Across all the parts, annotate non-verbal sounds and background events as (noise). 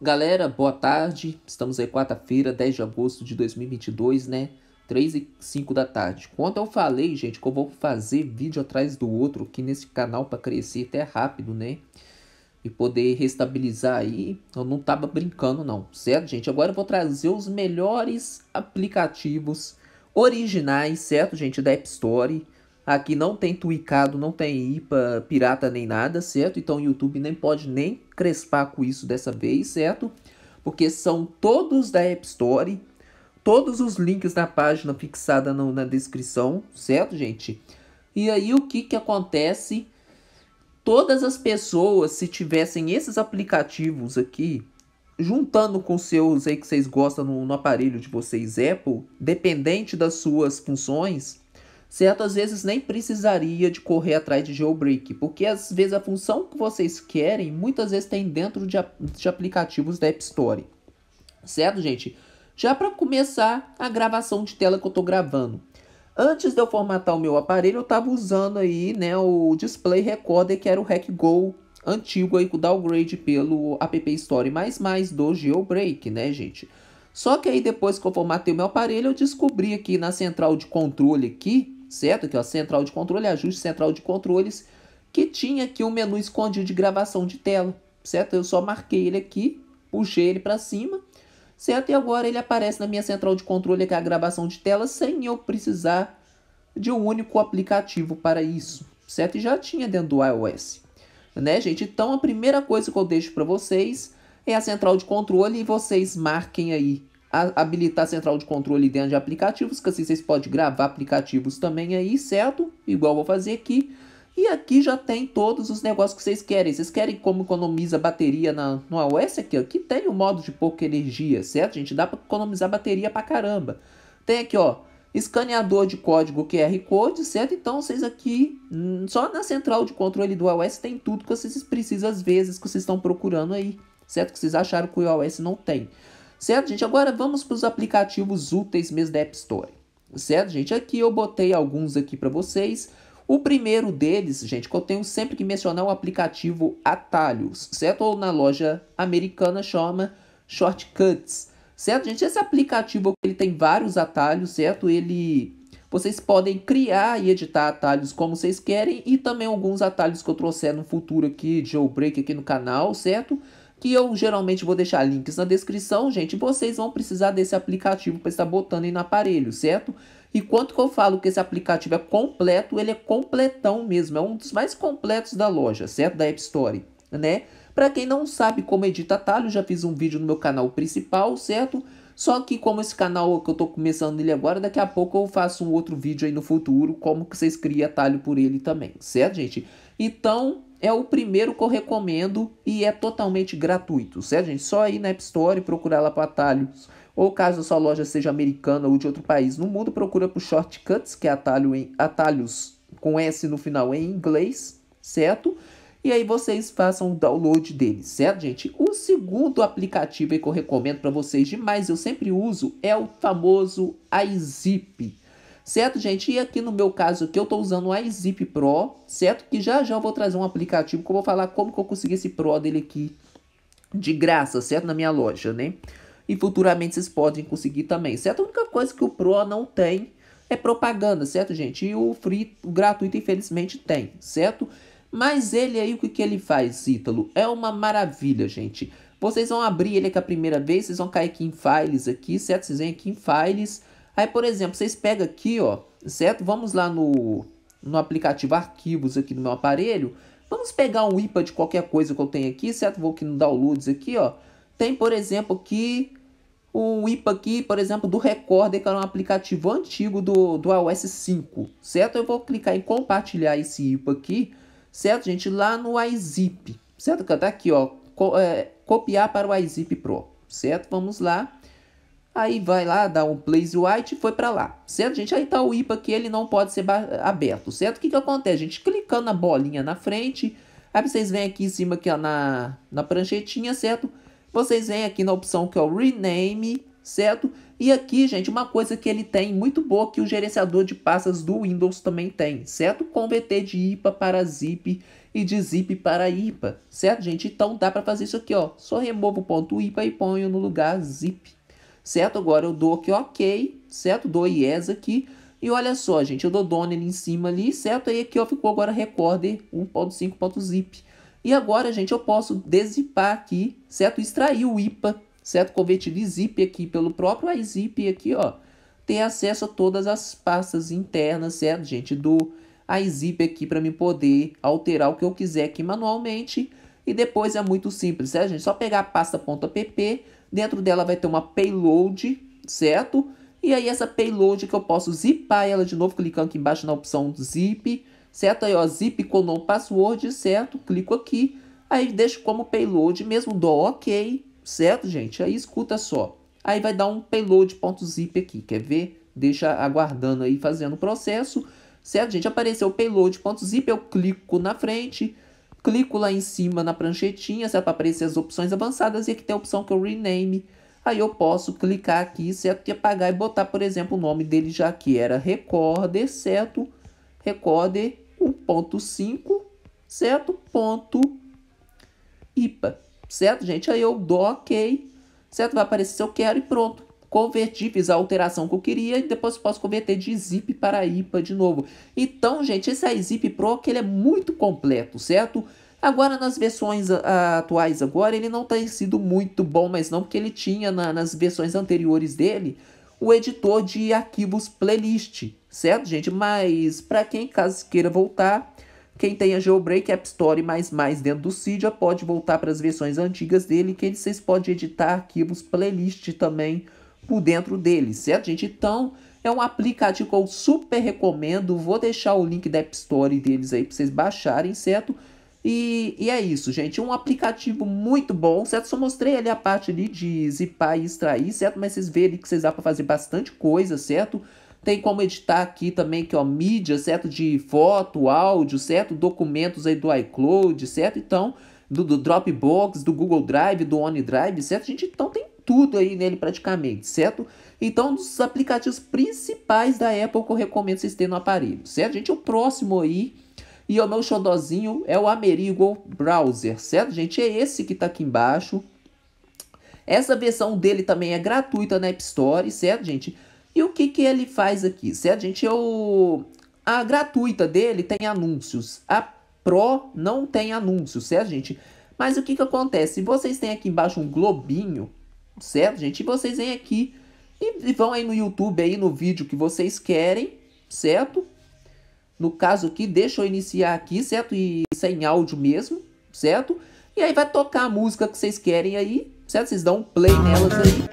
Galera, boa tarde. Estamos aí quarta-feira, 10 de agosto de 2022, né? 3 e 5 da tarde. Quando eu falei, gente, que eu vou fazer vídeo atrás do outro aqui nesse canal para crescer até rápido, né? E poder restabilizar aí, eu não tava brincando não, certo, gente? Agora eu vou trazer os melhores aplicativos originais, certo, gente, da App Store Aqui não tem tuicado, não tem IPA pirata nem nada, certo? Então o YouTube nem pode nem crespar com isso dessa vez, certo? Porque são todos da App Store, todos os links na página fixada no, na descrição, certo, gente? E aí o que que acontece? Todas as pessoas, se tivessem esses aplicativos aqui, juntando com seus aí que vocês gostam no, no aparelho de vocês Apple, dependente das suas funções certas vezes nem precisaria de correr atrás de jailbreak, porque às vezes a função que vocês querem muitas vezes tem dentro de, de aplicativos da App Store. Certo, gente? Já para começar a gravação de tela que eu estou gravando. Antes de eu formatar o meu aparelho, eu estava usando aí, né, o Display Recorder, que era o Go antigo aí com downgrade pelo App Store++ do Jailbreak, né, gente? Só que aí depois que eu formatei o meu aparelho, eu descobri aqui na central de controle aqui certo? Aqui, ó, é central de controle, ajuste central de controles, que tinha aqui o um menu escondido de gravação de tela, certo? Eu só marquei ele aqui, puxei ele para cima, certo? E agora ele aparece na minha central de controle, que é a gravação de tela, sem eu precisar de um único aplicativo para isso, certo? E já tinha dentro do iOS, né, gente? Então, a primeira coisa que eu deixo para vocês é a central de controle e vocês marquem aí habilitar central de controle dentro de aplicativos, que assim vocês podem gravar aplicativos também aí, certo? Igual vou fazer aqui. E aqui já tem todos os negócios que vocês querem. Vocês querem como economiza bateria na, no iOS aqui, Aqui tem o modo de pouca energia, certo, gente? Dá para economizar bateria pra caramba. Tem aqui, ó, escaneador de código QR Code, certo? Então vocês aqui, hum, só na central de controle do iOS tem tudo que vocês precisam às vezes, que vocês estão procurando aí, certo? Que vocês acharam que o iOS não tem. Certo, gente? Agora vamos para os aplicativos úteis mesmo da App Store. Certo, gente? Aqui eu botei alguns aqui para vocês. O primeiro deles, gente, que eu tenho sempre que mencionar é o aplicativo Atalhos, certo? Ou na loja americana chama Shortcuts, certo? Gente, esse aplicativo ele tem vários atalhos, certo? Ele vocês podem criar e editar atalhos como vocês querem e também alguns atalhos que eu trouxer no futuro aqui, jailbreak aqui no canal, certo? que eu geralmente vou deixar links na descrição, gente. Vocês vão precisar desse aplicativo para estar botando aí no aparelho, certo? E quanto que eu falo que esse aplicativo é completo, ele é completão mesmo. É um dos mais completos da loja, certo? Da App Store, né? Para quem não sabe como edita atalho, já fiz um vídeo no meu canal principal, certo? Só que como esse canal que eu estou começando ele agora, daqui a pouco eu faço um outro vídeo aí no futuro, como que vocês criam atalho por ele também, certo, gente? Então, é o primeiro que eu recomendo e é totalmente gratuito, certo, gente? Só ir na App Store e procurar lá para atalhos. Ou caso a sua loja seja americana ou de outro país no mundo, procura por Shortcuts, que é atalho em, atalhos com S no final em inglês, certo? E aí vocês façam o download dele, certo, gente? O segundo aplicativo que eu recomendo para vocês demais, eu sempre uso, é o famoso iZip certo, gente? E aqui no meu caso aqui eu estou usando o é iZip Pro, certo? Que já já eu vou trazer um aplicativo que eu vou falar como que eu consegui esse Pro dele aqui de graça, certo? Na minha loja, né? E futuramente vocês podem conseguir também, certo? A única coisa que o Pro não tem é propaganda, certo, gente? E o free, o gratuito, infelizmente, tem, certo? Mas ele aí, o que, que ele faz, Ítalo? É uma maravilha, gente. Vocês vão abrir ele aqui a primeira vez, vocês vão cair aqui em Files aqui, certo? Vocês vêm aqui em Files, Aí, por exemplo, vocês pegam aqui, ó, certo? Vamos lá no, no aplicativo Arquivos aqui no meu aparelho. Vamos pegar um IPA de qualquer coisa que eu tenho aqui, certo? Vou aqui no Downloads aqui, ó. Tem, por exemplo, aqui um IPA aqui, por exemplo, do Recorder, que era é um aplicativo antigo do, do iOS 5, certo? Eu vou clicar em compartilhar esse IPA aqui, certo, gente? Lá no iZip, certo? Tá aqui, ó, co é, copiar para o iZip Pro, certo? Vamos lá. Aí vai lá, dá um place White e foi para lá. Certo, gente? Aí tá o IPA que ele não pode ser aberto, certo? O que que acontece, a gente? Clicando na bolinha na frente, aí vocês vêm aqui em cima aqui ó, na, na pranchetinha, certo? Vocês vêm aqui na opção que é o Rename, certo? E aqui, gente, uma coisa que ele tem muito boa que o gerenciador de pastas do Windows também tem, certo? Converter de IPA para ZIP e de ZIP para IPA, certo, gente? Então dá para fazer isso aqui, ó. Só removo o ponto IPA e ponho no lugar ZIP certo? Agora eu dou aqui ok, certo? Dou yes aqui. E olha só, gente, eu dou Donnelly em cima ali, certo? Aí aqui ó, ficou agora recorder 1.5.zip. E agora, gente, eu posso desipar aqui, certo? Extrair o IPA, certo? Convertido em zip aqui pelo próprio iZip aqui, ó. Ter acesso a todas as pastas internas, certo, gente? Do iZip aqui para me poder alterar o que eu quiser aqui manualmente. E depois é muito simples, certo, gente? Só pegar a pasta .app Dentro dela vai ter uma payload, certo? E aí essa payload que eu posso zipar ela de novo, clicando aqui embaixo na opção zip, certo? Aí ó, zip com no password, certo? Clico aqui, aí deixo como payload mesmo, dou ok, certo gente? Aí escuta só, aí vai dar um payload.zip aqui, quer ver? Deixa aguardando aí, fazendo o processo, certo gente? Apareceu payload.zip, eu clico na frente, clico lá em cima na pranchetinha, será é para aparecer as opções avançadas e aqui tem a opção que eu rename. Aí eu posso clicar aqui, certo? E é apagar e botar, por exemplo, o nome dele já que era Recorder, certo? Recorder 1.5, certo? Ponto IPA, certo, gente? Aí eu dou OK, certo? Vai aparecer se eu quero e pronto converti, fiz a alteração que eu queria e depois posso converter de zip para IPA de novo. Então, gente, esse é iZip Pro que ele é muito completo, certo? Agora, nas versões ah, atuais agora, ele não tem sido muito bom, mas não porque ele tinha na, nas versões anteriores dele o editor de arquivos playlist, certo, gente? Mas para quem caso queira voltar, quem tem a Jailbreak App Store mais mais dentro do Cydia pode voltar para as versões antigas dele, que vocês podem editar arquivos playlist também por dentro dele, certo, gente? Então, é um aplicativo que eu super recomendo. Vou deixar o link da App Store deles aí para vocês baixarem, certo? E, e, é isso, gente. Um aplicativo muito bom, certo? Só mostrei ali a parte ali de zipar e extrair, certo? Mas vocês verem que vocês dá para fazer bastante coisa, certo? Tem como editar aqui também, que ó, é mídia, certo? De foto, áudio, certo? Documentos aí do iCloud, certo? Então, do, do Dropbox, do Google Drive, do OneDrive, certo? Gente, então tem tudo aí nele praticamente, certo? Então, um dos aplicativos principais da Apple que eu recomendo vocês terem no aparelho, certo? Gente, o próximo aí e é o meu xodozinho é o Amerigo Browser, certo, gente? É esse que tá aqui embaixo. Essa versão dele também é gratuita na App Store, certo, gente? E o que que ele faz aqui, certo, gente? Eu... É a gratuita dele tem anúncios, a Pro não tem anúncios, certo, gente? Mas o que que acontece? Vocês têm aqui embaixo um globinho, Certo, gente? E vocês vêm aqui e, e vão aí no YouTube, aí no vídeo que vocês querem, certo? No caso aqui, deixa eu iniciar aqui, certo? E sem áudio mesmo, certo? E aí vai tocar a música que vocês querem aí, certo? Vocês dão um play nelas aí.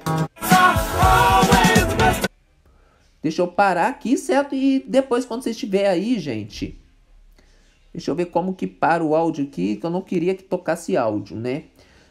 Deixa eu parar aqui, certo? E depois quando você estiver aí, gente... Deixa eu ver como que para o áudio aqui, que eu não queria que tocasse áudio, né?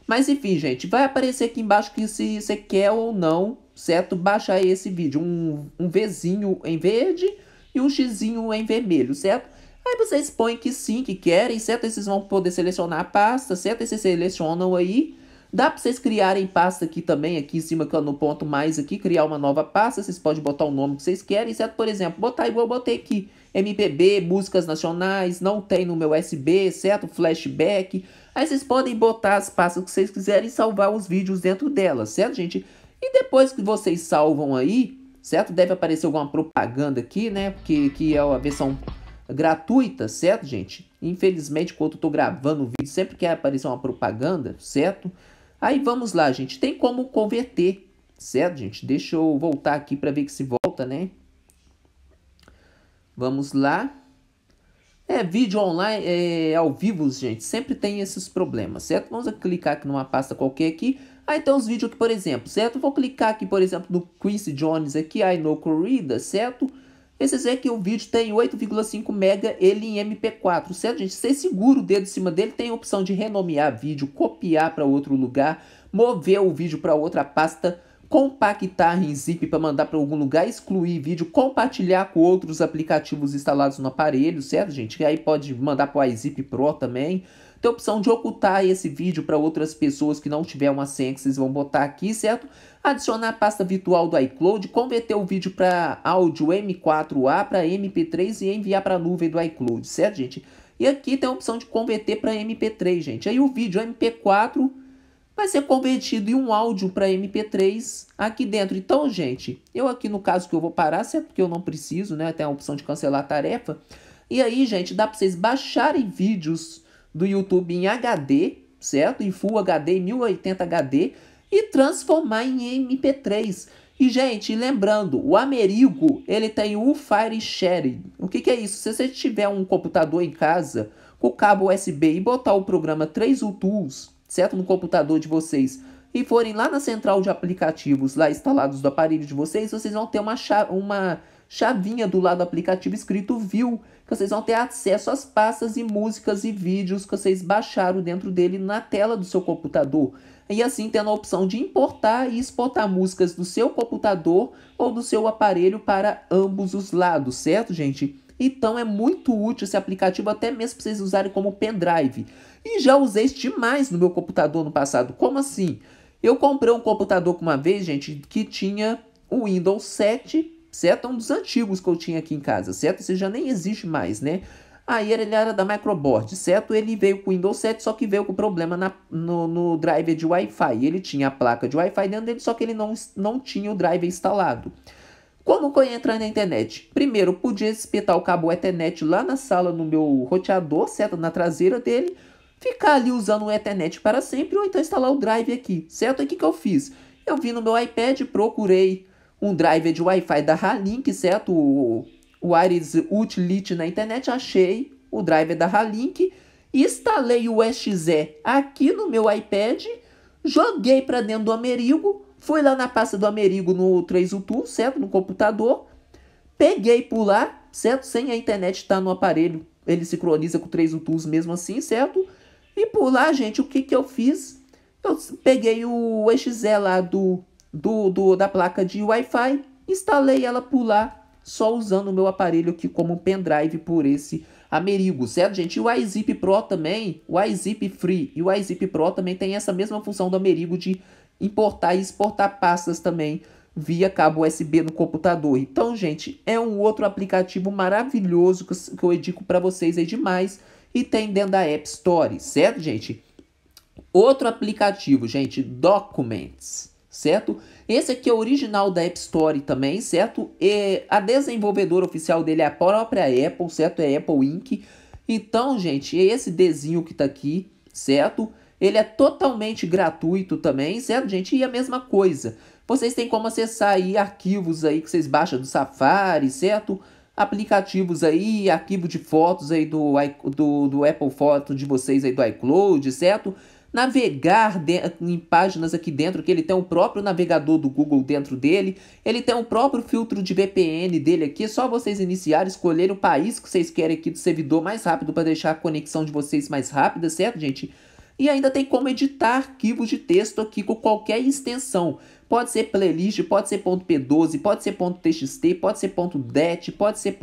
Mas enfim, gente, vai aparecer aqui embaixo que se você quer ou não, certo? Baixar esse vídeo, um, um Vzinho em verde e um Xzinho em vermelho, certo? Aí vocês põem que sim, que querem, certo? Aí vocês vão poder selecionar a pasta, certo? Aí vocês selecionam aí. Dá para vocês criarem pasta aqui também, aqui em cima, no ponto mais aqui, criar uma nova pasta. Vocês podem botar o nome que vocês querem, certo? Por exemplo, botar igual eu botei aqui, MPB, músicas nacionais, não tem no meu USB, certo? Flashback, Aí vocês podem botar as pastas que vocês quiserem e salvar os vídeos dentro delas, certo, gente? E depois que vocês salvam aí, certo? Deve aparecer alguma propaganda aqui, né? Porque que é a versão gratuita, certo, gente? Infelizmente, quando eu tô gravando o vídeo, sempre quer aparecer uma propaganda, certo? Aí vamos lá, gente. Tem como converter, certo, gente? Deixa eu voltar aqui para ver que se volta, né? Vamos lá. É, vídeo online, é, é, ao vivo, gente, sempre tem esses problemas, certo? Vamos clicar aqui numa pasta qualquer aqui. Aí tem os vídeos aqui, por exemplo, certo? Vou clicar aqui, por exemplo, no Quincy Jones aqui, I Know Corrida, certo? Esse aqui, é o vídeo tem 8,5 mega, ele em MP4, certo, gente? Você segura o dedo em cima dele, tem a opção de renomear vídeo, copiar para outro lugar, mover o vídeo para outra pasta, compactar em zip para mandar para algum lugar, excluir vídeo, compartilhar com outros aplicativos instalados no aparelho, certo, gente? aí pode mandar para o iZip Pro também. Tem a opção de ocultar esse vídeo para outras pessoas que não tiver uma senha que vocês vão botar aqui, certo? Adicionar a pasta virtual do iCloud, converter o vídeo para áudio M4A, para MP3 e enviar para a nuvem do iCloud, certo, gente? E aqui tem a opção de converter para MP3, gente. Aí o vídeo MP4 vai ser convertido em um áudio para MP3 aqui dentro. Então, gente, eu aqui no caso que eu vou parar, se é porque eu não preciso, né? Tem a opção de cancelar a tarefa. E aí, gente, dá para vocês baixarem vídeos do YouTube em HD, certo? Em Full HD, 1080 HD e transformar em MP3. E, gente, lembrando, o Amerigo, ele tem o Fire Sharing. O que, que é isso? Se você tiver um computador em casa com cabo USB e botar o programa 3U Tools certo? No computador de vocês e forem lá na central de aplicativos lá instalados do aparelho de vocês, vocês vão ter uma, uma chavinha do lado do aplicativo escrito View, que vocês vão ter acesso às pastas e músicas e vídeos que vocês baixaram dentro dele na tela do seu computador. E assim tendo a opção de importar e exportar músicas do seu computador ou do seu aparelho para ambos os lados, certo, gente? Então é muito útil esse aplicativo, até mesmo para vocês usarem como pendrive. E já usei demais no meu computador no passado. Como assim? Eu comprei um computador uma vez, gente, que tinha o Windows 7, certo? É um dos antigos que eu tinha aqui em casa, certo? você já nem existe mais, né? Aí ele era da microboard, certo? Ele veio com o Windows 7, só que veio com problema na, no, no driver de Wi-Fi. Ele tinha a placa de Wi-Fi dentro dele, só que ele não, não tinha o driver instalado. Como foi entrar na internet? Primeiro, podia espetar o cabo Ethernet lá na sala, no meu roteador, certo? Na traseira dele, ficar ali usando o Ethernet para sempre, ou então instalar o drive aqui, certo? O que, que eu fiz? Eu vim no meu iPad, procurei um driver de Wi-Fi da Halink, certo? O, o Ares Utility na internet, achei o driver da Halink. instalei o SXE aqui no meu iPad, joguei para dentro do Amerigo, Fui lá na pasta do Amerigo no 3U2, certo? No computador. Peguei por lá, certo? Sem a internet estar tá no aparelho. Ele sincroniza com o 3U2 mesmo assim, certo? E por lá, gente, o que, que eu fiz? Eu peguei o EXE lá do, do, do, da placa de Wi-Fi, instalei ela por lá, só usando o meu aparelho aqui como um pendrive por esse Amerigo, certo, gente? E o iZip Pro também, o iZip Free e o iZip Pro também tem essa mesma função do Amerigo de importar e exportar pastas também via cabo USB no computador. Então, gente, é um outro aplicativo maravilhoso que eu indico para vocês aí demais e tem dentro da App Store, certo, gente? Outro aplicativo, gente, Documents, certo? Esse aqui é original da App Store também, certo? E é, a desenvolvedora oficial dele é a própria Apple, certo? É Apple Inc. Então, gente, é esse desenho que tá aqui, certo? Ele é totalmente gratuito também, certo, gente? E a mesma coisa. Vocês têm como acessar aí arquivos aí que vocês baixam do Safari, certo? Aplicativos aí, arquivo de fotos aí do, do, do Apple Photo de vocês aí do iCloud, certo? navegar de, em páginas aqui dentro, que ele tem o próprio navegador do Google dentro dele, ele tem o próprio filtro de VPN dele aqui, é só vocês iniciarem, escolher o país que vocês querem aqui do servidor mais rápido para deixar a conexão de vocês mais rápida, certo, gente? E ainda tem como editar arquivos de texto aqui com qualquer extensão. Pode ser playlist, pode ser .p12, pode ser .txt, pode ser .det, pode ser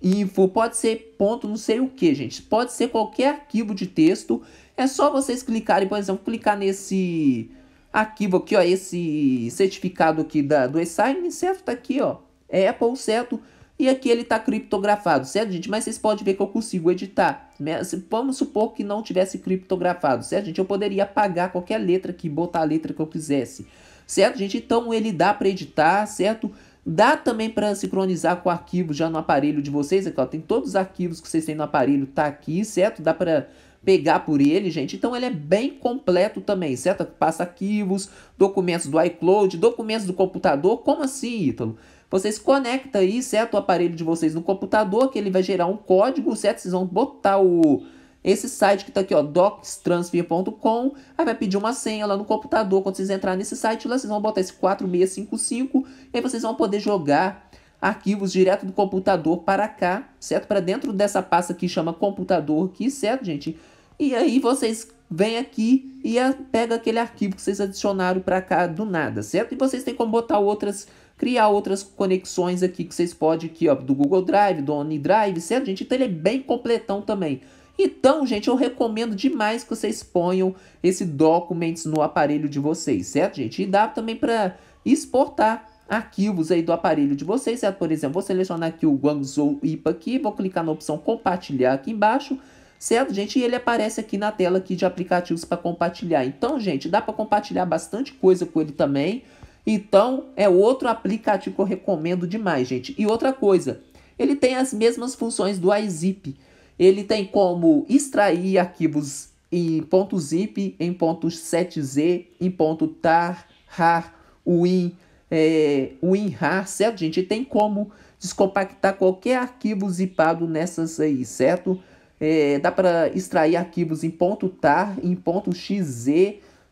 .info, pode ser ponto não sei o que, gente. Pode ser qualquer arquivo de texto. É só vocês clicarem, por exemplo, clicar nesse arquivo aqui, ó, esse certificado aqui da, do e-sign, certo? Tá aqui, ó, é, Apple, certo? E aqui ele está criptografado, certo, gente? Mas vocês podem ver que eu consigo editar. Né? Vamos supor que não tivesse criptografado, certo, gente? Eu poderia apagar qualquer letra aqui, botar a letra que eu quisesse, certo, gente? Então ele dá para editar, certo? Dá também para sincronizar com o arquivo já no aparelho de vocês. Aqui, ó, tem todos os arquivos que vocês têm no aparelho, tá aqui, certo? Dá para pegar por ele, gente. Então ele é bem completo também, certo? Passa arquivos, documentos do iCloud, documentos do computador. Como assim, Ítalo? Vocês conectam aí, certo? O aparelho de vocês no computador, que ele vai gerar um código, certo? Vocês vão botar o esse site que está aqui, ó, docstransfer.com, aí vai pedir uma senha lá no computador. Quando vocês entrarem nesse site lá, vocês vão botar esse 4655 e aí vocês vão poder jogar arquivos direto do computador para cá, certo? Para dentro dessa pasta que chama computador aqui, certo, gente? E aí vocês vêm aqui e pega aquele arquivo que vocês adicionaram para cá do nada, certo? E vocês têm como botar outras criar outras conexões aqui que vocês podem aqui, ó, do Google Drive, do OneDrive, certo, gente? Então ele é bem completão também. Então, gente, eu recomendo demais que vocês ponham esse documentos no aparelho de vocês, certo, gente? E dá também para exportar arquivos aí do aparelho de vocês, certo? Por exemplo, vou selecionar aqui o Guangzhou IPA aqui, vou clicar na opção compartilhar aqui embaixo, certo, gente? E ele aparece aqui na tela aqui de aplicativos para compartilhar. Então, gente, dá para compartilhar bastante coisa com ele também, então, é outro aplicativo que eu recomendo demais, gente. E outra coisa, ele tem as mesmas funções do iZip. Ele tem como extrair arquivos em ponto .zip, em ponto .7z, em ponto .tar, .rar, .win, é, WinRAR, certo, gente? tem como descompactar qualquer arquivo zipado nessas aí, certo? É, dá para extrair arquivos em ponto .tar, em ponto .xz,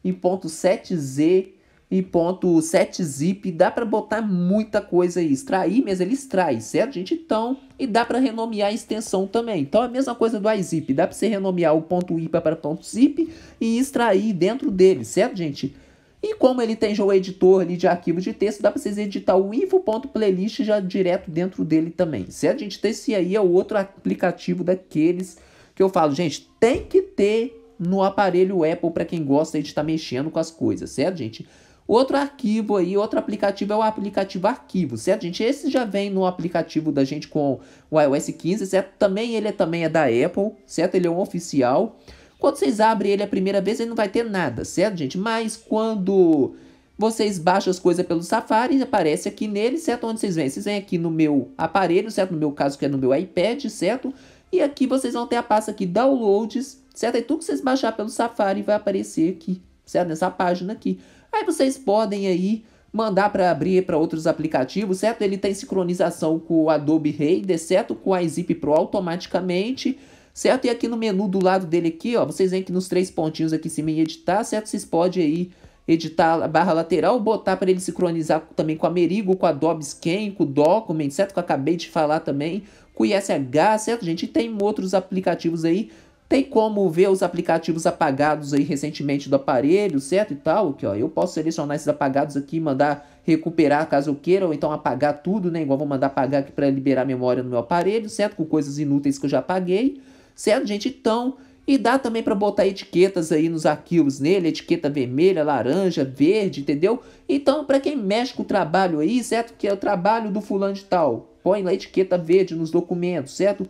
em ponto .7z, e ponto set zip, dá para botar muita coisa aí, extrair, mesmo ele extrai, certo gente? Então, e dá para renomear a extensão também. Então, a mesma coisa do iZip, dá para você renomear o ponto .ipa para ponto .zip e extrair dentro dele, certo gente? E como ele tem já o editor ali de arquivo de texto, dá para vocês editar o info.playlist já direto dentro dele também, certo gente? Então, esse aí é o outro aplicativo daqueles que eu falo, gente, tem que ter no aparelho Apple para quem gosta de estar tá mexendo com as coisas, certo gente? O outro arquivo aí, outro aplicativo é o aplicativo arquivo, certo, gente? Esse já vem no aplicativo da gente com o iOS 15, certo? Também ele é, também é da Apple, certo? Ele é um oficial. Quando vocês abrem ele a primeira vez, ele não vai ter nada, certo, gente? Mas quando vocês baixam as coisas pelo Safari, aparece aqui nele, certo? Onde vocês vêm? Vocês vêm aqui no meu aparelho, certo? No meu caso, que é no meu iPad, certo? E aqui vocês vão ter a pasta aqui, downloads, certo? E tudo que vocês baixar pelo Safari vai aparecer aqui, certo? Nessa página aqui. Aí vocês podem aí mandar para abrir para outros aplicativos, certo? Ele tem sincronização com o Adobe Reader, certo? Com a Zip Pro automaticamente, certo? E aqui no menu do lado dele aqui, ó, vocês vêm aqui nos três pontinhos aqui em cima editar, certo? Vocês podem aí editar a barra lateral, botar para ele sincronizar também com a Merigo, com a Adobe Scan, com o Document, certo? Que eu acabei de falar também, com o ISH, certo, gente? E tem outros aplicativos aí tem como ver os aplicativos apagados aí recentemente do aparelho, certo? E tal, que ó, eu posso selecionar esses apagados aqui e mandar recuperar caso eu queira, ou então apagar tudo, né? Igual vou mandar apagar aqui para liberar memória no meu aparelho, certo? Com coisas inúteis que eu já apaguei, certo, gente? Então, e dá também para botar etiquetas aí nos arquivos nele, etiqueta vermelha, laranja, verde, entendeu? Então, para quem mexe com o trabalho aí, certo? Que é o trabalho do fulano de tal, põe lá etiqueta verde nos documentos, certo?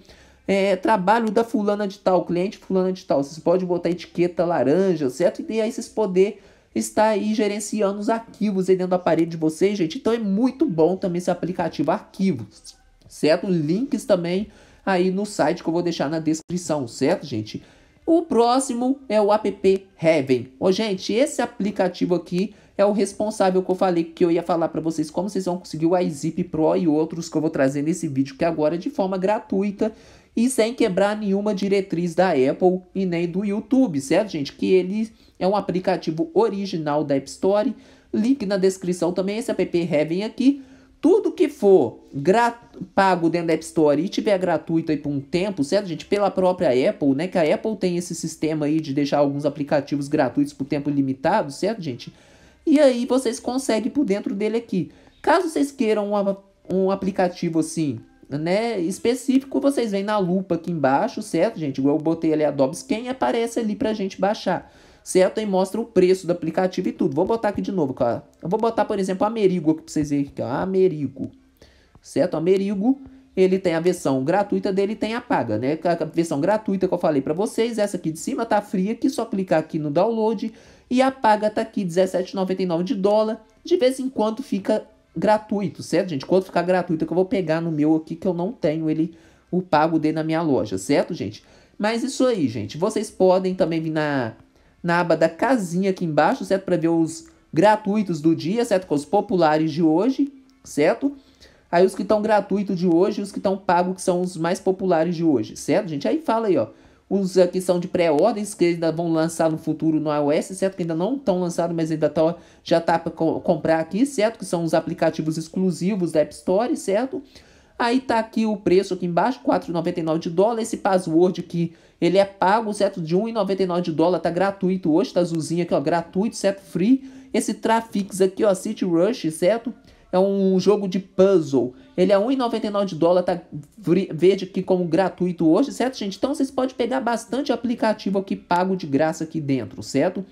é, trabalho da fulana de tal, cliente fulana de tal. Vocês podem botar etiqueta laranja, certo? E aí vocês poder estar aí gerenciando os arquivos aí dentro da parede de vocês, gente. Então é muito bom também esse aplicativo Arquivos, certo? Links também aí no site que eu vou deixar na descrição, certo, gente? O próximo é o app Heaven. Ô, gente, esse aplicativo aqui é o responsável que eu falei que eu ia falar para vocês como vocês vão conseguir o iZip Pro e outros que eu vou trazer nesse vídeo que agora é de forma gratuita e sem quebrar nenhuma diretriz da Apple e nem do YouTube, certo, gente? Que ele é um aplicativo original da App Store. Link na descrição também, esse app Heaven aqui. Tudo que for pago dentro da App Store e tiver gratuito aí por um tempo, certo, gente? Pela própria Apple, né? Que a Apple tem esse sistema aí de deixar alguns aplicativos gratuitos por tempo limitado, certo, gente? E aí vocês conseguem por dentro dele aqui. Caso vocês queiram um, um aplicativo assim, né, específico, vocês vêm na lupa aqui embaixo, certo, gente? Igual eu botei ali a Adobe Scan aparece ali pra gente baixar, certo? E mostra o preço do aplicativo e tudo. Vou botar aqui de novo, cara. Eu vou botar, por exemplo, Amerigo aqui pra vocês verem aqui, ó. Amerigo, certo? Amerigo, ele tem a versão gratuita dele tem a paga, né? A versão gratuita que eu falei pra vocês, essa aqui de cima tá fria, que só clicar aqui no download. E a paga tá aqui, 17,99 de dólar. De vez em quando fica gratuito, certo, gente? Quando ficar gratuito, é que eu vou pegar no meu aqui que eu não tenho ele, o pago dele na minha loja, certo, gente? Mas isso aí, gente. Vocês podem também vir na, na aba da casinha aqui embaixo, certo? Para ver os gratuitos do dia, certo? Com os populares de hoje, certo? Aí os que estão gratuitos de hoje e os que estão pagos, que são os mais populares de hoje, certo, gente? Aí fala aí, ó os que são de pré-ordens, que ainda vão lançar no futuro no iOS, certo? Que ainda não estão lançados, mas ainda tá, já está para co comprar aqui, certo? Que são os aplicativos exclusivos da App Store, certo? Aí tá aqui o preço aqui embaixo, 4,99 de dólar. Esse password que ele é pago, certo? De 1,99 de dólar, tá gratuito hoje, tá azulzinho aqui, ó, gratuito, certo? Free. Esse Trafix aqui, ó, City Rush, certo? É um jogo de puzzle. Ele é 1,99 de dólar, tá verde aqui como gratuito hoje, certo, gente? Então vocês podem pegar bastante aplicativo aqui pago de graça aqui dentro, certo?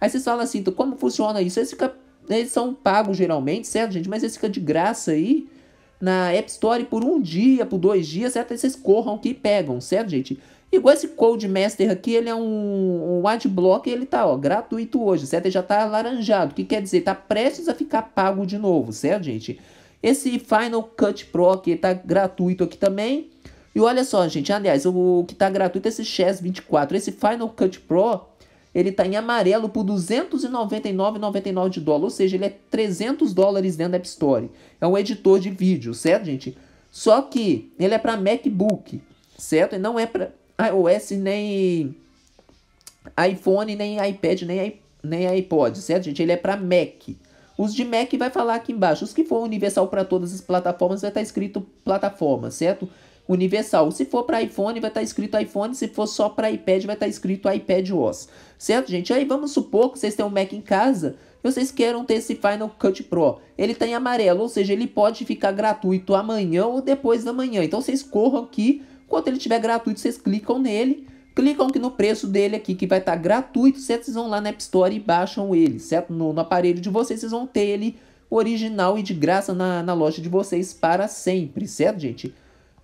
Aí vocês falam assim, então, como funciona isso? Eles, fica, eles são pagos geralmente, certo, gente? Mas eles ficam de graça aí na App Store por um dia, por dois dias, certo? Aí vocês corram aqui e pegam, certo, gente? Igual esse Codemaster aqui, ele é um, um adblock e ele tá ó, gratuito hoje, certo? Ele já tá alaranjado, o que quer dizer? Tá prestes a ficar pago de novo, certo, gente? Esse Final Cut Pro aqui tá gratuito aqui também. E olha só, gente, aliás, o que tá gratuito é esse Chess 24, esse Final Cut Pro, ele tá em amarelo por 299,99 de dólar, ou seja, ele é 300 dólares dentro da App Store. É um editor de vídeo, certo, gente? Só que ele é para MacBook, certo? E não é para iOS, ah, nem iPhone, nem iPad, nem, nem iPod, certo, gente? Ele é para Mac. Os de Mac vai falar aqui embaixo. Os que for universal para todas as plataformas vai estar tá escrito plataforma, certo? universal. Se for para iPhone, vai estar tá escrito iPhone. Se for só para iPad, vai estar tá escrito iPad OS. Certo, gente? Aí vamos supor que vocês têm um Mac em casa e vocês queiram ter esse Final Cut Pro. Ele está em amarelo, ou seja, ele pode ficar gratuito amanhã ou depois da manhã. Então vocês corram aqui quando ele estiver gratuito, vocês clicam nele. Clicam aqui no preço dele aqui, que vai estar tá gratuito, certo? Vocês vão lá na App Store e baixam ele, certo? No, no aparelho de vocês, vocês vão ter ele original e de graça na, na loja de vocês para sempre, certo, gente?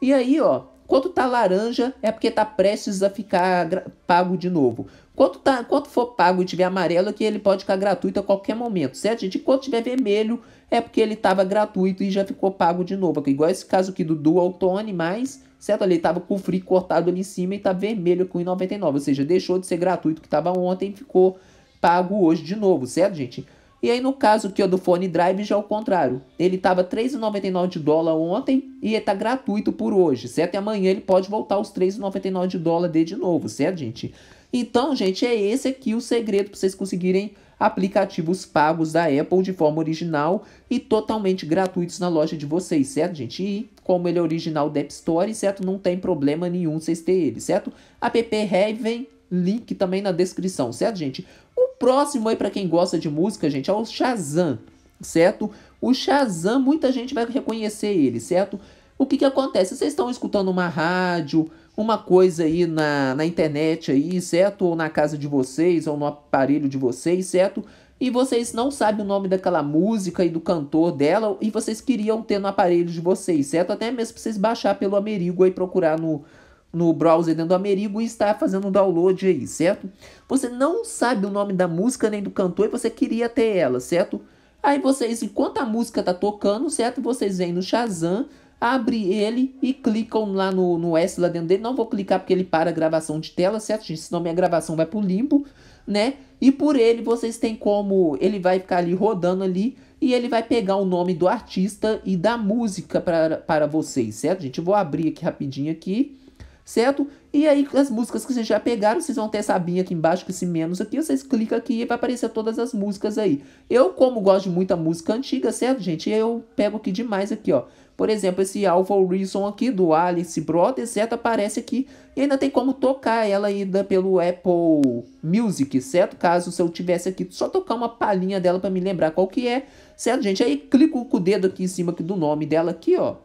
E aí, ó, quando tá laranja é porque tá prestes a ficar pago de novo. Quanto, tá, quanto for pago e tiver amarelo, é que ele pode ficar gratuito a qualquer momento, certo, gente? Enquanto tiver vermelho, é porque ele estava gratuito e já ficou pago de novo. Aqui, igual esse caso aqui do Dual Tone, mas, certo? Ali estava com o free cortado ali em cima e tá vermelho com 99, ou seja, deixou de ser gratuito que estava ontem e ficou pago hoje de novo, certo, gente? E aí, no caso aqui ó, do Fone Drive, já é o contrário. Ele estava 3,99 de dólar ontem e está gratuito por hoje, certo? E amanhã ele pode voltar os 3,99 de dólar de novo, certo, gente? Então, gente, é esse aqui o segredo para vocês conseguirem aplicativos pagos da Apple de forma original e totalmente gratuitos na loja de vocês, certo, gente? E como ele é original da App Store, certo? Não tem problema nenhum vocês terem ele, certo? App Raven, link também na descrição, certo, gente? O próximo aí para quem gosta de música, gente, é o Shazam, certo? O Shazam, muita gente vai reconhecer ele, certo? O que que acontece? Vocês estão escutando uma rádio, uma coisa aí na, na internet aí, certo? Ou na casa de vocês, ou no aparelho de vocês, certo? E vocês não sabem o nome daquela música e do cantor dela, e vocês queriam ter no aparelho de vocês, certo? Até mesmo pra vocês baixar pelo Amerigo e procurar no, no browser dentro do Amerigo e estar fazendo o download aí, certo? Você não sabe o nome da música nem do cantor e você queria ter ela, certo? Aí vocês, enquanto a música tá tocando, certo? Vocês vêm no Shazam abre ele e clicam lá no, no S lá dentro dele. Não vou clicar porque ele para a gravação de tela, certo, gente? Senão minha gravação vai pro limbo, né? E por ele vocês têm como. Ele vai ficar ali rodando ali e ele vai pegar o nome do artista e da música para vocês, certo, gente? Eu vou abrir aqui rapidinho aqui, certo? E aí as músicas que vocês já pegaram, vocês vão ter essa abinha aqui embaixo com esse menos aqui, vocês clicam aqui e vai aparecer todas as músicas aí. Eu, como gosto de muita música antiga, certo, gente? Eu pego aqui demais aqui, ó. Por exemplo, esse Alpha Reason aqui do Alice Brothers, certo? Aparece aqui e ainda tem como tocar ela ainda pelo Apple Music, certo? Caso se eu tivesse aqui, só tocar uma palhinha dela para me lembrar qual que é, certo, gente? Aí clico com o dedo aqui em cima aqui do nome dela aqui, ó.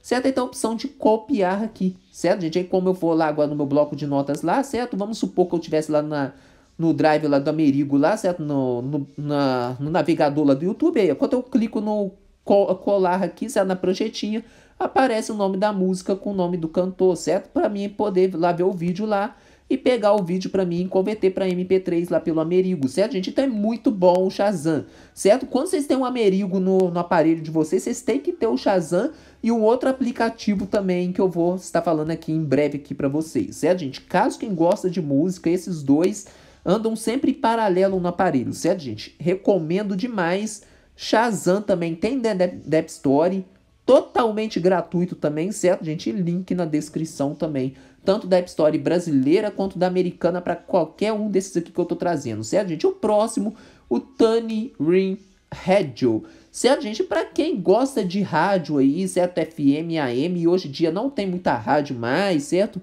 Certo? Então, a opção de copiar aqui, certo, gente? Aí, como eu vou lá agora no meu bloco de notas lá, certo? Vamos supor que eu tivesse lá na, no drive lá do Amerigo lá, certo? No, no, na, no navegador lá do YouTube. Aí, quando eu clico no colar aqui, sabe, na projetinha aparece o nome da música com o nome do cantor, certo? Para mim poder lá ver o vídeo lá e pegar o vídeo para mim e converter para MP3 lá pelo Amerigo, certo, gente? Então é muito bom o Shazam, certo? Quando vocês têm um Amerigo no, no aparelho de vocês, vocês têm que ter o Shazam e um outro aplicativo também que eu vou estar falando aqui em breve aqui para vocês, certo, gente? Caso quem gosta de música, esses dois andam sempre paralelo no aparelho, certo, gente? Recomendo demais Shazam também tem na App Store, totalmente gratuito também, certo, gente? Link na descrição também, tanto da App Store brasileira quanto da americana para qualquer um desses aqui que eu tô trazendo, certo, gente? O próximo, o Tani Ring Radio. Certo, gente? Para quem gosta de rádio aí, certo? FM, AM, hoje em dia não tem muita rádio mais, certo?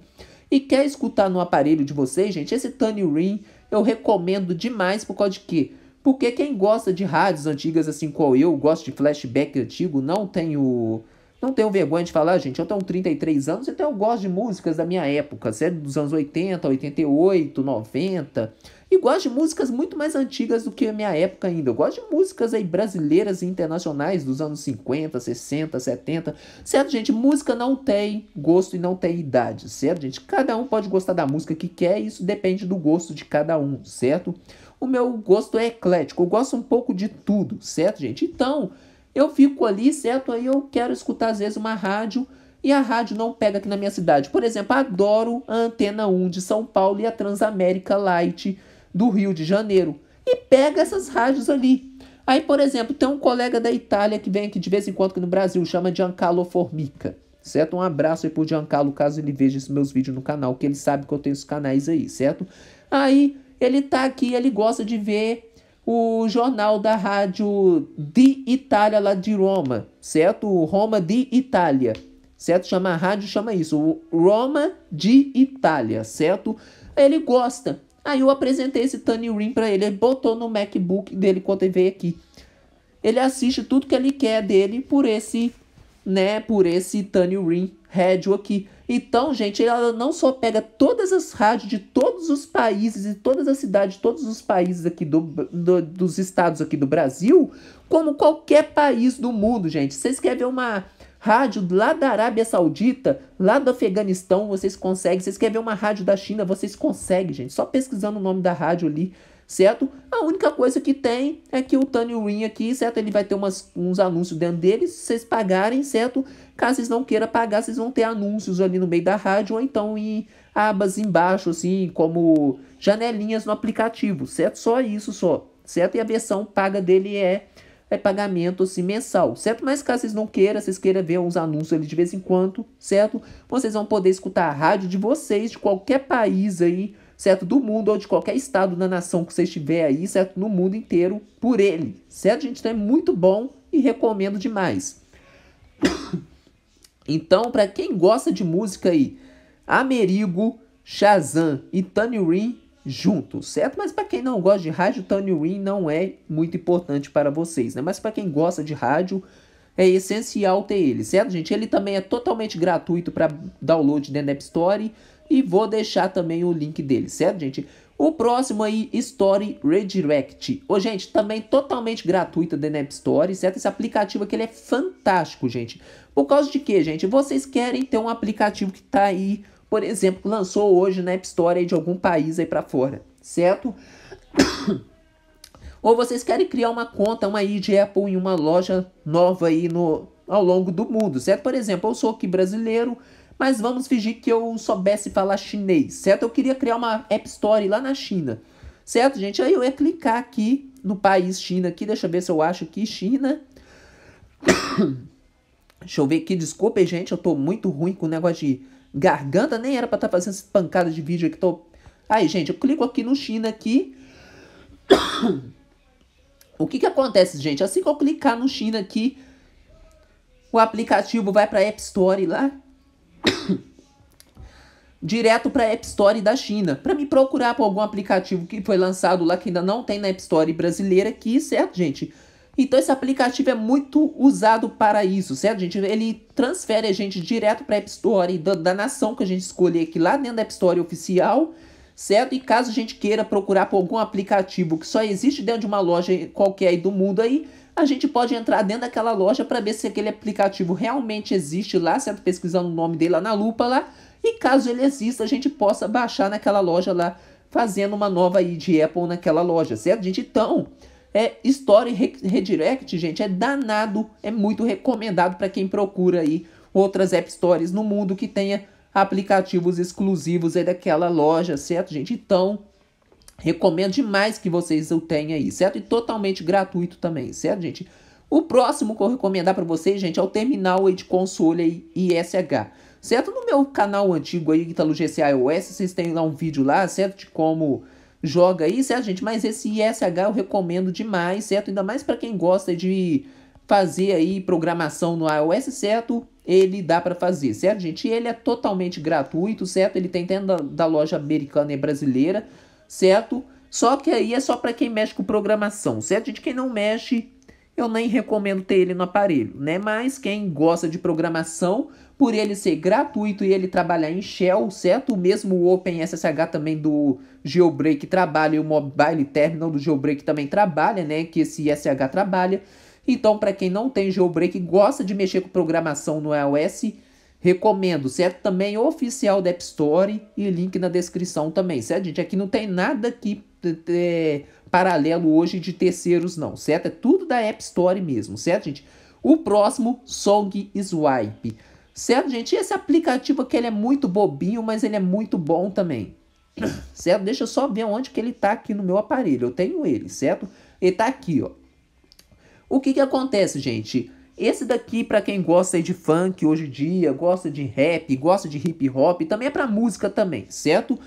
E quer escutar no aparelho de vocês, gente? Esse Tani Ring eu recomendo demais por causa de que porque quem gosta de rádios antigas assim como eu, gosta de flashback antigo, não tenho não tenho vergonha de falar, gente, eu tenho 33 anos, então eu gosto de músicas da minha época, certo dos anos 80, 88, 90. E gosto de músicas muito mais antigas do que a minha época ainda. Eu gosto de músicas aí brasileiras e internacionais dos anos 50, 60, 70. Certo, gente? Música não tem gosto e não tem idade, certo, gente? Cada um pode gostar da música que quer, isso depende do gosto de cada um, certo? o meu gosto é eclético, eu gosto um pouco de tudo, certo, gente? Então, eu fico ali, certo? Aí eu quero escutar às vezes uma rádio e a rádio não pega aqui na minha cidade. Por exemplo, adoro a Antena 1 de São Paulo e a Transamérica Light do Rio de Janeiro. E pega essas rádios ali. Aí, por exemplo, tem um colega da Itália que vem aqui de vez em quando aqui no Brasil, chama Giancarlo Formica. Certo? Um abraço aí pro Giancarlo, caso ele veja esses meus vídeos no canal, que ele sabe que eu tenho esses canais aí, certo? Aí ele tá aqui, ele gosta de ver o jornal da rádio de Itália, lá de Roma, certo? Roma de Itália, certo? Chama a rádio, chama isso, Roma de Itália, certo? Ele gosta. Aí eu apresentei esse Tony Ring pra ele, ele botou no MacBook dele quando ele veio aqui. Ele assiste tudo que ele quer dele por esse, né, por esse Tony Ring rádio aqui. Então, gente, ela não só pega todas as rádios de todos os países e todas as cidades, todos os países aqui do, do, dos estados aqui do Brasil, como qualquer país do mundo, gente. Vocês querem ver uma rádio lá da Arábia Saudita, lá do Afeganistão, vocês conseguem. Vocês querem ver uma rádio da China, vocês conseguem, gente. Só pesquisando o nome da rádio ali certo? A única coisa que tem é que o Tony Ring aqui, certo? Ele vai ter umas, uns anúncios dentro dele, se vocês pagarem, certo? Caso vocês não queiram pagar, vocês vão ter anúncios ali no meio da rádio ou então em abas embaixo, assim, como janelinhas no aplicativo, certo? Só isso, só, certo? E a versão paga dele é é pagamento assim, mensal, certo? Mas caso vocês não queiram, vocês queiram ver uns anúncios ali de vez em quando, certo? Vocês vão poder escutar a rádio de vocês, de qualquer país aí, certo? Do mundo ou de qualquer estado da nação que você estiver aí, certo? No mundo inteiro por ele, certo? Gente, então é muito bom e recomendo demais. (coughs) Então, para quem gosta de música aí, Amerigo, Shazam e Ring juntos, certo? Mas para quem não gosta de rádio, Ring não é muito importante para vocês, né? Mas para quem gosta de rádio, é essencial ter ele, certo, gente? Ele também é totalmente gratuito para download dentro da App Store e vou deixar também o link dele, certo, gente? O próximo aí, Story Redirect. Ô, gente, também totalmente gratuita da App Store, certo? Esse aplicativo aqui, ele é fantástico, gente. Por causa de quê, gente? Vocês querem ter um aplicativo que tá aí, por exemplo, lançou hoje na App Store aí de algum país aí para fora, certo? (coughs) Ou vocês querem criar uma conta, uma de Apple em uma loja nova aí no, ao longo do mundo, certo? Por exemplo, eu sou aqui brasileiro, mas vamos fingir que eu soubesse falar chinês, certo? Eu queria criar uma App Store lá na China, certo, gente? Aí eu ia clicar aqui no país China aqui, deixa eu ver se eu acho que China. (coughs) deixa eu ver aqui, desculpa, gente, eu tô muito ruim com o negócio de garganta, nem era para estar tá fazendo essa pancada de vídeo aqui, tô... Aí, gente, eu clico aqui no China aqui. (coughs) o que que acontece, gente? Assim que eu clicar no China aqui, o aplicativo vai para App Store lá (coughs) direto para a App Store da China, para me procurar por algum aplicativo que foi lançado lá que ainda não tem na App Store brasileira aqui, certo, é gente? Então esse aplicativo é muito usado para isso, certo, gente? Ele transfere a gente direto para a App Store da, da nação que a gente escolher aqui lá dentro da App Store oficial, certo? E caso a gente queira procurar por algum aplicativo que só existe dentro de uma loja qualquer aí do mundo aí, a gente pode entrar dentro daquela loja para ver se aquele aplicativo realmente existe lá, certo? É pesquisando o nome dele lá na lupa lá. E caso ele exista, a gente possa baixar naquela loja lá, fazendo uma nova ID Apple naquela loja, certo, gente? Então, é Story Redirect, gente, é danado, é muito recomendado para quem procura aí outras App Stories no mundo que tenha aplicativos exclusivos aí daquela loja, certo, gente? Então, Recomendo demais que vocês o tenham aí, certo? E totalmente gratuito também, certo, gente? O próximo que eu recomendar para vocês, gente, é o terminal aí de console aí, ISH, certo? No meu canal antigo aí, Italo GCA iOS, vocês têm lá um vídeo lá, certo? De como joga aí, certo, gente? Mas esse ISH eu recomendo demais, certo? Ainda mais para quem gosta de fazer aí programação no iOS, certo? Ele dá para fazer, certo, gente? E ele é totalmente gratuito, certo? Ele tem tenda da, da loja americana e brasileira, certo? Só que aí é só para quem mexe com programação, certo? De quem não mexe, eu nem recomendo ter ele no aparelho, né? Mas quem gosta de programação, por ele ser gratuito e ele trabalhar em Shell, certo? O mesmo OpenSSH também do Jailbreak trabalha e o Mobile Terminal do Jailbreak também trabalha, né? Que esse SH trabalha. Então, para quem não tem Jailbreak e gosta de mexer com programação no iOS, Recomendo, certo? É também oficial da App Store e link na descrição também, certo, gente? Aqui não tem nada que é, paralelo hoje de terceiros, não, certo? É tudo da App Store mesmo, certo, gente? O próximo, Song Swipe. Certo, gente? Esse aplicativo aqui ele é muito bobinho, mas ele é muito bom também. (coughs) Certo? Deixa eu só ver onde que ele tá aqui no meu aparelho. Eu tenho ele, certo? Ele tá aqui, ó. O que que acontece, gente? Esse daqui, para quem gosta de funk hoje em dia, gosta de rap, gosta de hip hop, também é pra música também, certo?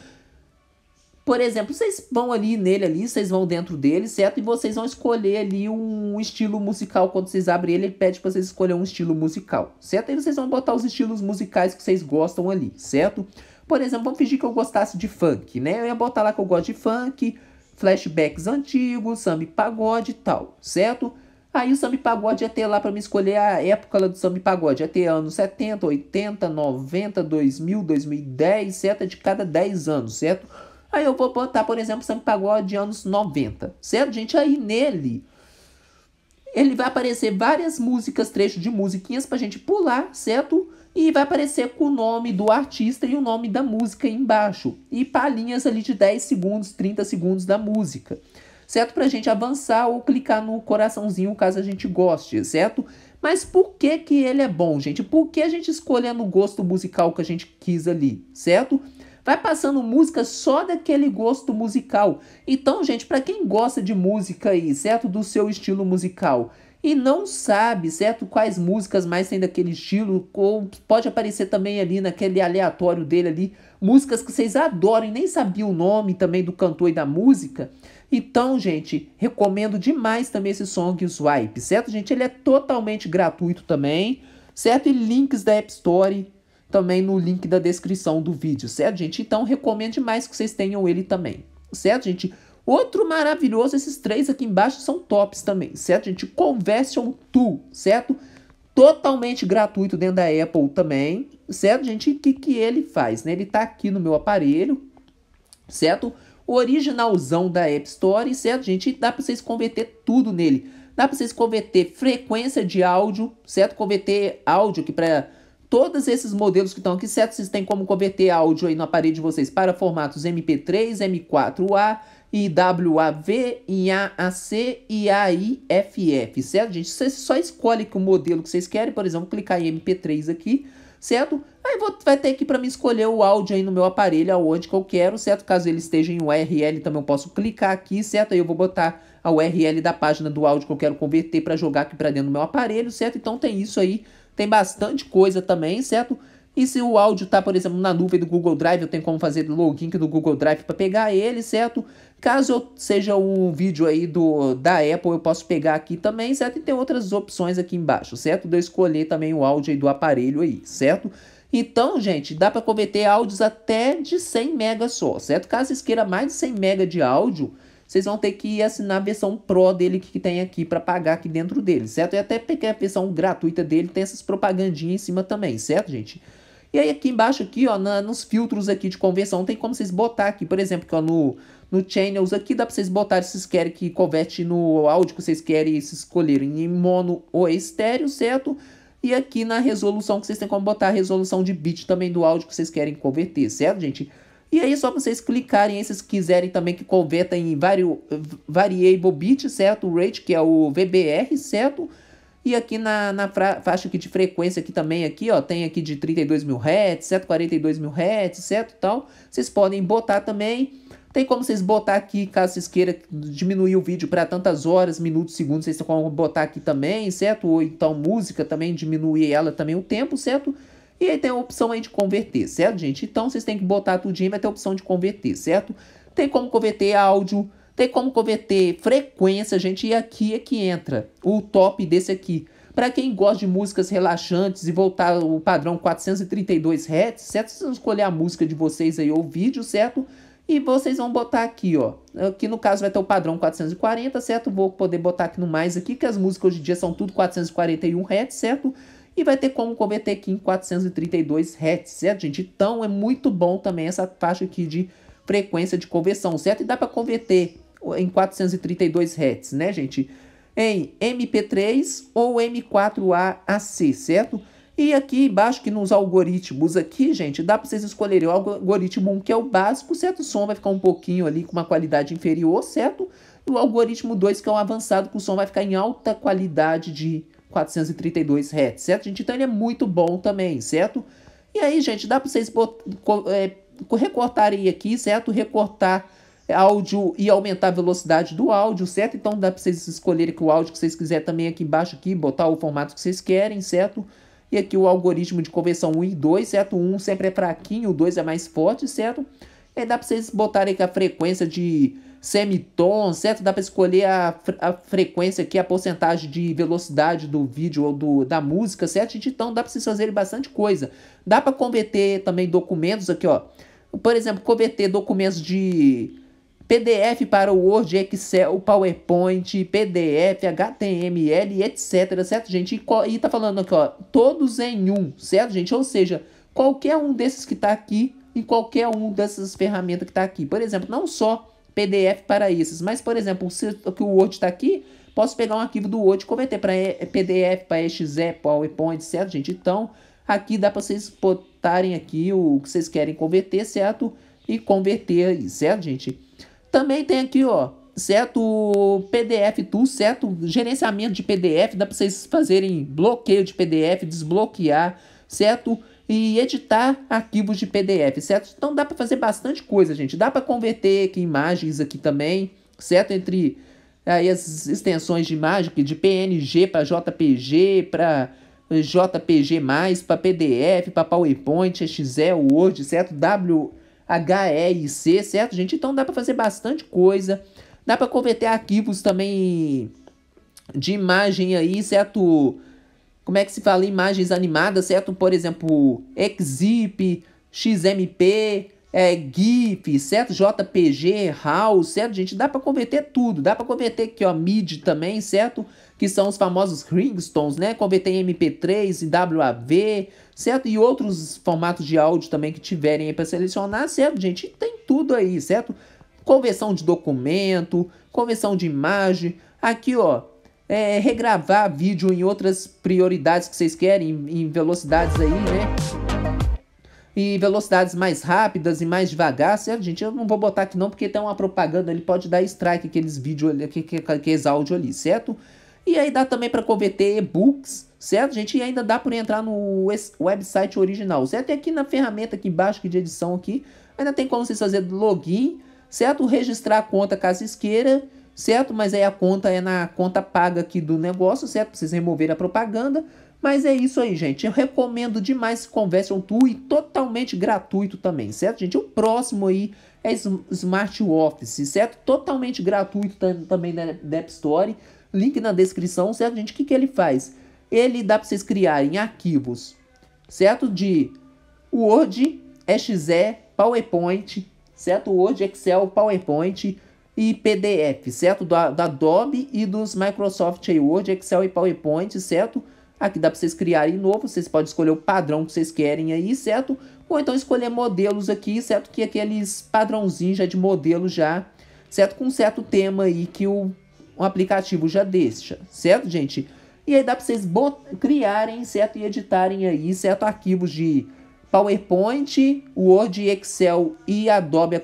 Por exemplo, vocês vão ali nele ali, vocês vão dentro dele, certo? E vocês vão escolher ali um estilo musical. Quando vocês abrem ele, ele pede para vocês escolher um estilo musical, certo? Aí vocês vão botar os estilos musicais que vocês gostam ali, certo? Por exemplo, vamos fingir que eu gostasse de funk, né? Eu ia botar lá que eu gosto de funk, flashbacks antigos, samba e pagode e tal, certo? Aí o samba pagode ia ter lá para me escolher a época lá do samba pagode. Ia ter anos 70, 80, 90, 2000, 2010, certo? É de cada 10 anos, certo? Aí eu vou botar, por exemplo, samba pagode de anos 90, certo, gente? Aí nele ele vai aparecer várias músicas, trechos de musiquinhas pra gente pular, certo? E vai aparecer com o nome do artista e o nome da música embaixo. E palinhas ali de 10 segundos, 30 segundos da música certo? Para a gente avançar ou clicar no coraçãozinho caso a gente goste, certo? Mas por que, que ele é bom, gente? Por que a gente escolhendo o gosto musical que a gente quis ali, certo? Vai passando música só daquele gosto musical. Então, gente, para quem gosta de música aí, certo? Do seu estilo musical e não sabe, certo? Quais músicas mais tem daquele estilo, ou pode aparecer também ali naquele aleatório dele ali, músicas que vocês adoram e nem sabiam o nome também do cantor e da música. Então, gente, recomendo demais também esse Song Swipe, certo, gente? Ele é totalmente gratuito também, certo? E links da App Store também no link da descrição do vídeo, certo, gente? Então, recomendo demais que vocês tenham ele também, certo, gente? Outro maravilhoso, esses três aqui embaixo são tops também, certo, gente? Conversion 2, certo? Totalmente gratuito dentro da Apple também, certo, gente? O que, que ele faz, né? Ele tá aqui no meu aparelho, certo? Certo? o originalzão da App Store, certo, gente? E dá para vocês converter tudo nele. Dá para vocês converter frequência de áudio, certo? Converter áudio que para todos esses modelos que estão aqui, certo? Vocês têm como converter áudio aí no aparelho de vocês para formatos MP3, M4A, IWAV, IAAC e AIFF, certo, gente? vocês só escolhe que o modelo que vocês querem, por exemplo, clicar em MP3 aqui, certo? Aí vou, vai ter que para mim escolher o áudio aí no meu aparelho, aonde que eu quero, certo? Caso ele esteja em URL, também eu posso clicar aqui, certo? Aí eu vou botar a URL da página do áudio que eu quero converter para jogar aqui para dentro do meu aparelho, certo? Então tem isso aí, tem bastante coisa também, certo? E se o áudio tá, por exemplo, na nuvem do Google Drive, eu tenho como fazer login do Google Drive para pegar ele, certo? Caso eu seja um vídeo aí do da Apple, eu posso pegar aqui também, certo? E tem outras opções aqui embaixo, certo? De eu escolher também o áudio aí do aparelho aí, certo? Então, gente, dá para converter áudios até de 100 mega só, certo? Caso vocês queiram mais de 100 mega de áudio, vocês vão ter que assinar a versão Pro dele que tem aqui para pagar aqui dentro dele, certo? E até porque a versão gratuita dele tem essas propagandinhas em cima também, certo, gente? E aí aqui embaixo aqui, ó, na, nos filtros aqui de conversão, tem como vocês botar aqui, por exemplo, que ó, no, no Channels aqui, dá para vocês botar se vocês querem que converte no áudio que vocês querem, se escolherem em mono ou estéreo, certo? E aqui na resolução que vocês têm como botar a resolução de bit também do áudio que vocês querem converter, certo, gente? E aí só vocês clicarem aí, vocês quiserem também que converta em vari... variable bit, certo? O rate, que é o VBR, certo? E aqui na, na faixa aqui de frequência aqui também, aqui, ó, tem aqui de 32 mil Hz, certo? 42 mil Hz, certo? Tal. Vocês podem botar também tem como vocês botar aqui, caso vocês queiram diminuir o vídeo para tantas horas, minutos, segundos, vocês têm como botar aqui também, certo? Ou então música também, diminuir ela também o tempo, certo? E aí tem a opção aí de converter, certo, gente? Então vocês têm que botar tudinho, vai ter a opção de converter, certo? Tem como converter áudio, tem como converter frequência, gente, e aqui é que entra o top desse aqui. Para quem gosta de músicas relaxantes e voltar o padrão 432 Hz, certo? vão escolher a música de vocês aí ou o vídeo, certo? E vocês vão botar aqui, ó. Aqui no caso vai ter o padrão 440, certo? Vou poder botar aqui no mais aqui, que as músicas hoje em dia são tudo 441 Hz, certo? E vai ter como converter aqui em 432 Hz, certo, gente? Então é muito bom também essa faixa aqui de frequência de conversão, certo? E dá para converter em 432 Hz, né, gente? Em MP3 ou M4A AC, certo? E aqui embaixo, que nos algoritmos aqui, gente, dá para vocês escolherem o algoritmo 1, que é o básico, certo? O som vai ficar um pouquinho ali com uma qualidade inferior, certo? E o algoritmo 2, que é o avançado, que o som vai ficar em alta qualidade de 432 Hz, certo, gente? Então ele é muito bom também, certo? E aí, gente, dá para vocês bot... é, recortarem aqui, certo? Recortar áudio e aumentar a velocidade do áudio, certo? Então dá para vocês escolherem que o áudio que vocês quiserem também aqui embaixo, aqui, botar o formato que vocês querem, certo? E aqui o algoritmo de conversão 1 e 2, certo? um 1 sempre é fraquinho, o 2 é mais forte, certo? E aí dá para vocês botarem aqui a frequência de semitons, certo? Dá para escolher a, a frequência aqui, a porcentagem de velocidade do vídeo ou do, da música, certo? Então dá para vocês fazerem bastante coisa. Dá para converter também documentos aqui, ó. Por exemplo, converter documentos de PDF para o Word, Excel, PowerPoint, PDF, HTML, etc, certo, gente? E, e tá falando aqui, ó, todos em um, certo, gente? Ou seja, qualquer um desses que tá aqui em qualquer um dessas ferramentas que tá aqui. Por exemplo, não só PDF para esses, mas, por exemplo, se o Word tá aqui, posso pegar um arquivo do Word e converter para PDF, para exe, PowerPoint, certo, gente? Então, aqui dá para vocês botarem aqui o que vocês querem converter, certo? E converter aí, certo, gente? Também tem aqui, ó, certo PDF tool, certo gerenciamento de PDF, dá para vocês fazerem bloqueio de PDF, desbloquear, certo? E editar arquivos de PDF, certo? Então dá para fazer bastante coisa, gente. Dá para converter aqui imagens aqui também, certo? Entre aí as extensões de imagem de PNG para JPG, para JPG+, para PDF, para PowerPoint, Excel, Word, certo? W H, E C, certo, gente? Então dá para fazer bastante coisa. Dá para converter arquivos também de imagem aí, certo? Como é que se fala? Imagens animadas, certo? Por exemplo, Exip, XMP, é, GIF, certo? JPG, RAW, certo, gente? Dá para converter tudo. Dá para converter aqui, ó, MIDI também, certo? Que são os famosos ringstones, né? Converter em MP3 e WAV, certo? E outros formatos de áudio também que tiverem aí para selecionar, certo, gente? Tem tudo aí, certo? Conversão de documento, conversão de imagem. Aqui, ó, é, regravar vídeo em outras prioridades que vocês querem, em, em velocidades aí, né? e velocidades mais rápidas e mais devagar, certo, gente? Eu não vou botar aqui não, porque tem uma propaganda, ele pode dar strike aqueles vídeos ali, aqueles áudios ali, certo? E aí dá também para converter e-books, certo, gente? E ainda dá para entrar no website original, certo? E aqui na ferramenta aqui embaixo de edição aqui, ainda tem como vocês fazer login, certo? Registrar a conta caso isqueira, certo? Mas aí a conta é na conta paga aqui do negócio, certo? para vocês removerem a propaganda. Mas é isso aí, gente. Eu recomendo demais Conversion Tool e totalmente gratuito também, certo, gente? O próximo aí é Smart Office, certo? Totalmente gratuito também da App Store Link na descrição, certo, gente? O que, que ele faz? Ele dá para vocês criarem arquivos, certo? De Word, exe, PowerPoint, certo? Word, Excel, PowerPoint e PDF, certo? Da, da Adobe e dos Microsoft aí, Word, Excel e PowerPoint, certo? Aqui dá para vocês criarem novo, vocês podem escolher o padrão que vocês querem aí, certo? Ou então escolher modelos aqui, certo? Que é aqueles padrãozinhos já de modelo já, certo? Com certo tema aí que o um aplicativo já deixa, certo, gente? E aí dá para vocês criarem, certo? E editarem aí, certo? Arquivos de PowerPoint, Word, Excel e Adobe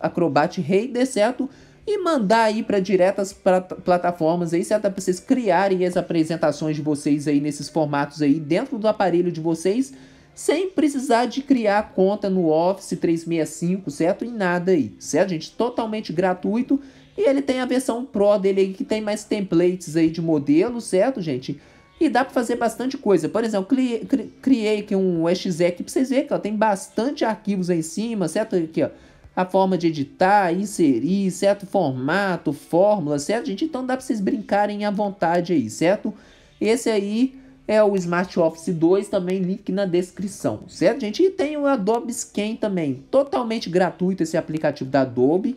Acrobat Reader, certo? E mandar aí para diretas pra, plataformas aí, certo? Para vocês criarem as apresentações de vocês aí nesses formatos aí dentro do aparelho de vocês, sem precisar de criar conta no Office 365, certo? E nada aí, certo, gente? Totalmente gratuito e ele tem a versão Pro dele aí, que tem mais templates aí de modelo, certo, gente? E dá para fazer bastante coisa. Por exemplo, criei, criei aqui um exe aqui para vocês verem que ó, tem bastante arquivos aí em cima, certo? Aqui, ó. A forma de editar, inserir, certo? Formato, fórmula, certo, gente? Então dá para vocês brincarem à vontade aí, certo? Esse aí é o Smart Office 2, também link na descrição, certo, gente? E tem o Adobe Scan também, totalmente gratuito esse aplicativo da Adobe.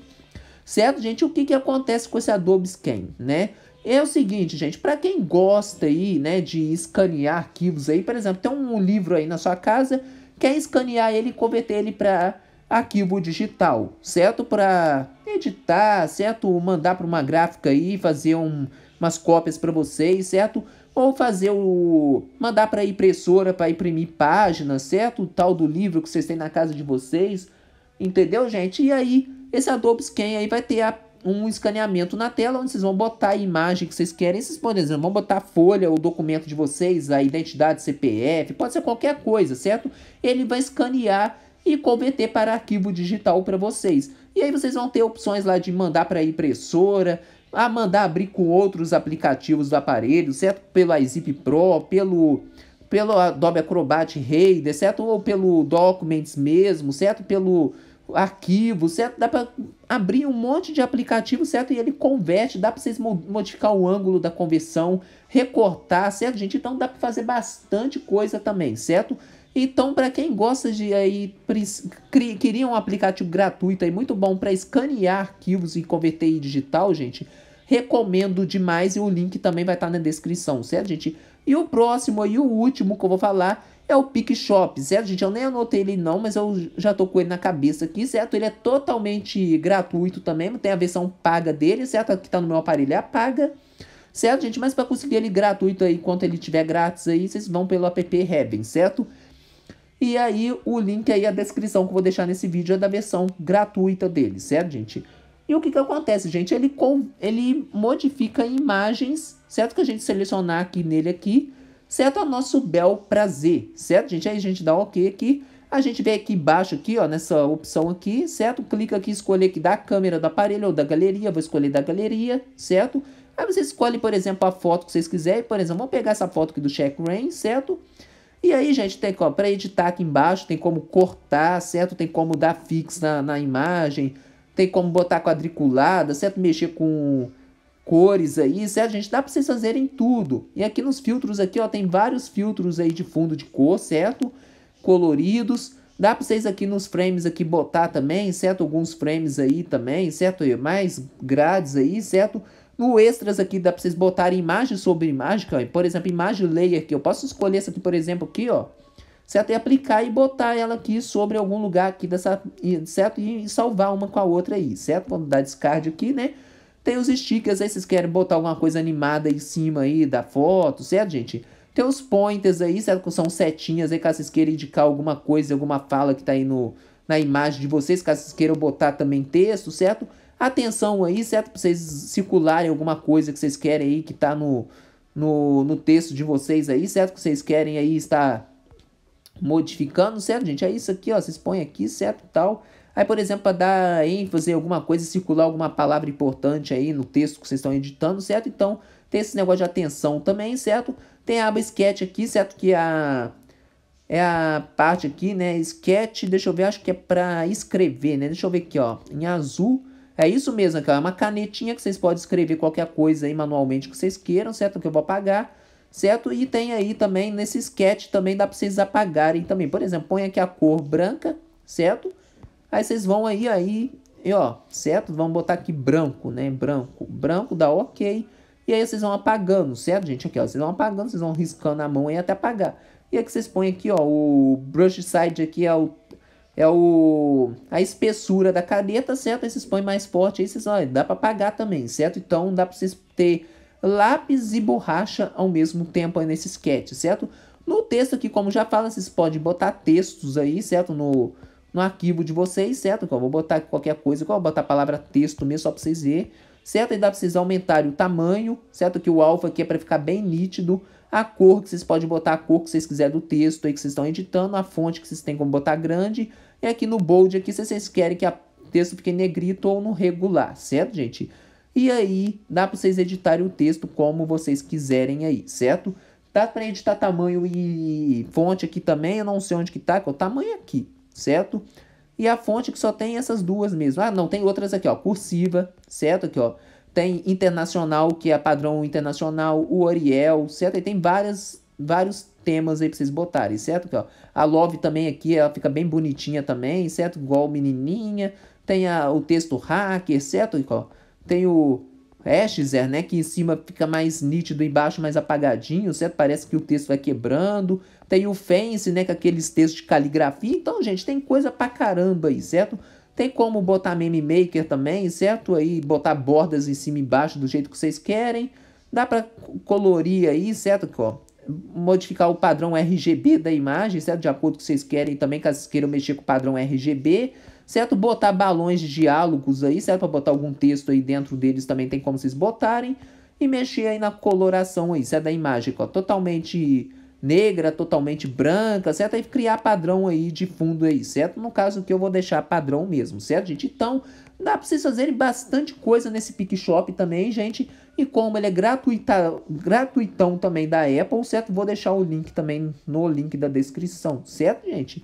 Certo, gente? O que, que acontece com esse Adobe Scan, né? É o seguinte, gente, para quem gosta aí, né, de escanear arquivos aí, por exemplo, tem um livro aí na sua casa, quer escanear ele e converter ele para arquivo digital, certo? Para editar, certo? Mandar para uma gráfica aí, fazer um, umas cópias para vocês, certo? Ou fazer o mandar para impressora para imprimir páginas, certo? O tal do livro que vocês têm na casa de vocês, entendeu, gente? E aí esse Adobe Scan aí vai ter a, um escaneamento na tela onde vocês vão botar a imagem que vocês querem. Vocês, podem, exemplo, vão botar a folha, o documento de vocês, a identidade, CPF, pode ser qualquer coisa, certo? Ele vai escanear e converter para arquivo digital para vocês. E aí vocês vão ter opções lá de mandar para impressora, a mandar abrir com outros aplicativos do aparelho, certo? Pelo iZip Pro, pelo pelo Adobe Acrobat Reader, certo? Ou pelo Documents mesmo, certo? Pelo arquivo, certo? Dá para abrir um monte de aplicativo, certo? E ele converte, dá para vocês modificar o ângulo da conversão, recortar, certo, gente? Então dá para fazer bastante coisa também, certo? Então, para quem gosta de aí, queria um aplicativo gratuito aí, muito bom para escanear arquivos e converter em digital, gente, recomendo demais e o link também vai estar tá na descrição, certo, gente? E o próximo e o último que eu vou falar é o Pick Shop, certo, gente? Eu nem anotei ele não, mas eu já tô com ele na cabeça aqui, certo? Ele é totalmente gratuito também, tem a versão paga dele, certo? que tá no meu aparelho é a paga, certo, gente? Mas para conseguir ele gratuito aí, enquanto ele tiver grátis aí, vocês vão pelo app Heaven, certo? E aí, o link aí, a descrição que eu vou deixar nesse vídeo é da versão gratuita dele, certo, gente? E o que que acontece, gente? Ele, com, ele modifica imagens, certo? Que a gente selecionar aqui nele aqui, certo? A é nosso bel prazer, certo, gente? Aí a gente dá OK aqui. A gente vem aqui embaixo, aqui, ó, nessa opção aqui, certo? Clica aqui, escolher aqui da câmera do aparelho ou da galeria. Vou escolher da galeria, certo? Aí você escolhe, por exemplo, a foto que vocês quiserem. Por exemplo, vamos pegar essa foto aqui do Check Rain, certo? E aí, gente, tem ó, para editar aqui embaixo, tem como cortar, certo? Tem como dar fix na, na imagem, tem como botar quadriculada, certo? Mexer com cores aí, certo, gente? Dá para vocês fazerem tudo. E aqui nos filtros aqui, ó, tem vários filtros aí de fundo de cor, certo? Coloridos. Dá para vocês aqui nos frames aqui botar também, certo? Alguns frames aí também, certo? E mais grades aí, certo? No extras aqui dá para vocês botarem imagem sobre imagem, ó. por exemplo, imagem layer aqui. Eu posso escolher essa aqui, por exemplo, aqui, ó. Certo? E aplicar e botar ela aqui sobre algum lugar aqui dessa, certo? E salvar uma com a outra aí, certo? Vamos dar descarte aqui, né? Tem os stickers aí, vocês querem botar alguma coisa animada em cima aí da foto, certo, gente? Tem os pointers aí, certo? que São setinhas aí, caso vocês queiram indicar alguma coisa, alguma fala que tá aí no, na imagem de vocês, caso vocês queiram botar também texto, certo? Atenção aí, certo? Pra vocês circularem alguma coisa que vocês querem aí, que tá no, no, no texto de vocês aí, certo? Que vocês querem aí estar modificando, certo, gente? É isso aqui, ó, vocês põem aqui, certo, tal. Aí, por exemplo, para dar ênfase em alguma coisa, circular alguma palavra importante aí no texto que vocês estão editando, certo? Então, tem esse negócio de atenção também, certo? Tem a aba sketch aqui, certo? Que é a é a parte aqui, né? Sketch, deixa eu ver, acho que é para escrever, né? Deixa eu ver aqui, ó, em azul. É isso mesmo, cara, é uma canetinha que vocês podem escrever qualquer coisa aí manualmente que vocês queiram, certo? Que eu vou apagar, certo? E tem aí também, nesse sketch também dá para vocês apagarem também. Por exemplo, põe aqui a cor branca, certo? Aí vocês vão aí, aí, e ó, certo? Vamos botar aqui branco, né? Branco, branco dá ok. E aí vocês vão apagando, certo, gente? Aqui, ó, vocês vão apagando, vocês vão riscando a mão aí até apagar. E aqui é vocês põem aqui, ó, o brush side aqui é o é o a espessura da caneta, certo? Aí vocês põem mais forte aí, vocês, ó, dá para apagar também, certo? Então dá para vocês ter lápis e borracha ao mesmo tempo aí nesse sketch, certo? No texto aqui, como já fala, vocês podem botar textos aí, certo? No no arquivo de vocês, certo? Eu vou botar qualquer coisa, vou botar a palavra texto mesmo só para vocês verem, certo? E dá para vocês aumentarem o tamanho, certo? Que o alfa aqui é para ficar bem nítido. A cor, que vocês podem botar a cor que vocês quiserem do texto aí que vocês estão editando, a fonte que vocês têm como botar grande. E aqui no bold aqui, se vocês querem que o texto fique negrito ou no regular, certo, gente? E aí, dá para vocês editarem o texto como vocês quiserem aí, certo? Dá para editar tamanho e fonte aqui também, eu não sei onde que tá, que é o tamanho é aqui, certo? E a fonte que só tem essas duas mesmo. Ah, não, tem outras aqui, ó, cursiva, certo? Aqui, ó, tem internacional, que é padrão internacional, o Ariel certo? E tem várias, vários temas aí pra vocês botarem, certo? Aqui, ó, a Love também aqui, ela fica bem bonitinha também, certo? Igual menininha. Tem a, o texto hacker, certo? Aqui, ó, tem o Escher, é, né, que em cima fica mais nítido, embaixo mais apagadinho, certo? Parece que o texto vai quebrando. Tem o Fence, né, com aqueles textos de caligrafia. Então, gente, tem coisa pra caramba aí, certo? Tem como botar meme maker também, certo? Aí botar bordas em cima e embaixo do jeito que vocês querem. Dá para colorir aí, certo? Ó, modificar o padrão RGB da imagem, certo? De acordo com o que vocês querem também, caso vocês queiram mexer com o padrão RGB certo? Botar balões de diálogos aí, certo? Para botar algum texto aí dentro deles também tem como vocês botarem. E mexer aí na coloração aí, certo? Da imagem, ó, totalmente negra, totalmente branca, certo? E criar padrão aí de fundo aí, certo? No caso que eu vou deixar padrão mesmo, certo, gente? Então, dá para vocês fazerem bastante coisa nesse Pick Shop também, gente. E como ele é gratuita, gratuitão também da Apple, certo? Vou deixar o link também no link da descrição, certo, gente?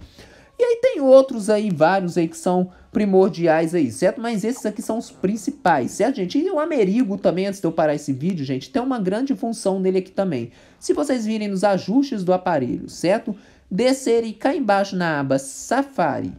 E aí tem outros aí, vários aí que são primordiais aí, certo? Mas esses aqui são os principais, certo, gente? E o Amerigo também, antes de eu parar esse vídeo, gente, tem uma grande função nele aqui também. Se vocês virem nos ajustes do aparelho, certo? Descer e cá embaixo na aba Safari,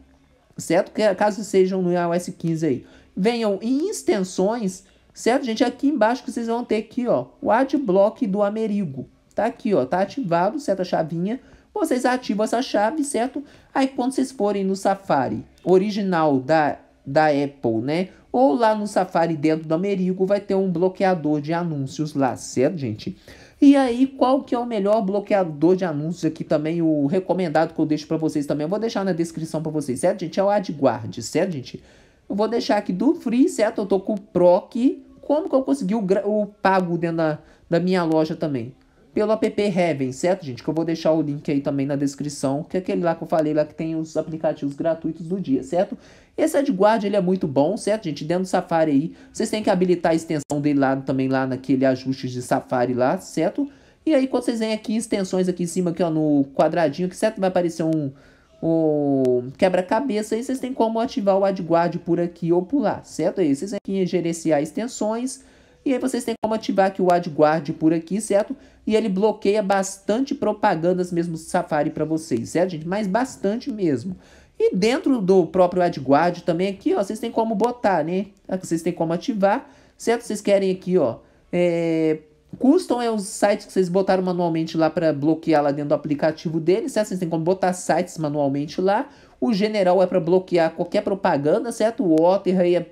certo? Caso sejam no iOS 15 aí. Venham em extensões, certo, gente? Aqui embaixo que vocês vão ter aqui, ó, o Adblock do Amerigo. Tá aqui, ó, tá ativado, certo? A chavinha vocês ativam essa chave, certo? Aí quando vocês forem no Safari original da, da Apple, né? Ou lá no Safari dentro do Amerigo vai ter um bloqueador de anúncios lá, certo, gente? E aí, qual que é o melhor bloqueador de anúncios aqui também, o recomendado que eu deixo para vocês também, eu vou deixar na descrição para vocês, certo, gente? É o AdGuard, certo, gente? Eu vou deixar aqui do Free, certo? Eu tô com o Proc. Como que eu consegui o, o pago dentro da, da minha loja também? pelo app Heaven, certo, gente? Que eu vou deixar o link aí também na descrição, que é aquele lá que eu falei lá que tem os aplicativos gratuitos do dia, certo? Esse AdGuard, ele é muito bom, certo, gente? Dentro do Safari aí, vocês têm que habilitar a extensão dele lá também, lá naquele ajustes de Safari lá, certo? E aí, quando vocês vêm aqui, extensões aqui em cima, aqui ó, no quadradinho, que certo vai aparecer um, um quebra-cabeça, aí vocês têm como ativar o AdGuard por aqui ou por lá, certo? Aí vocês vêm aqui em gerenciar extensões e aí vocês têm como ativar aqui o AdGuard por aqui, certo? E ele bloqueia bastante propagandas mesmo Safari para vocês, certo, gente? Mas bastante mesmo. E dentro do próprio AdGuard também aqui, ó, vocês têm como botar, né? Vocês têm como ativar, certo? Vocês querem aqui, ó, é... Custom é os sites que vocês botaram manualmente lá para bloquear lá dentro do aplicativo dele certo? Vocês têm como botar sites manualmente lá. O general é para bloquear qualquer propaganda, certo? O water aí é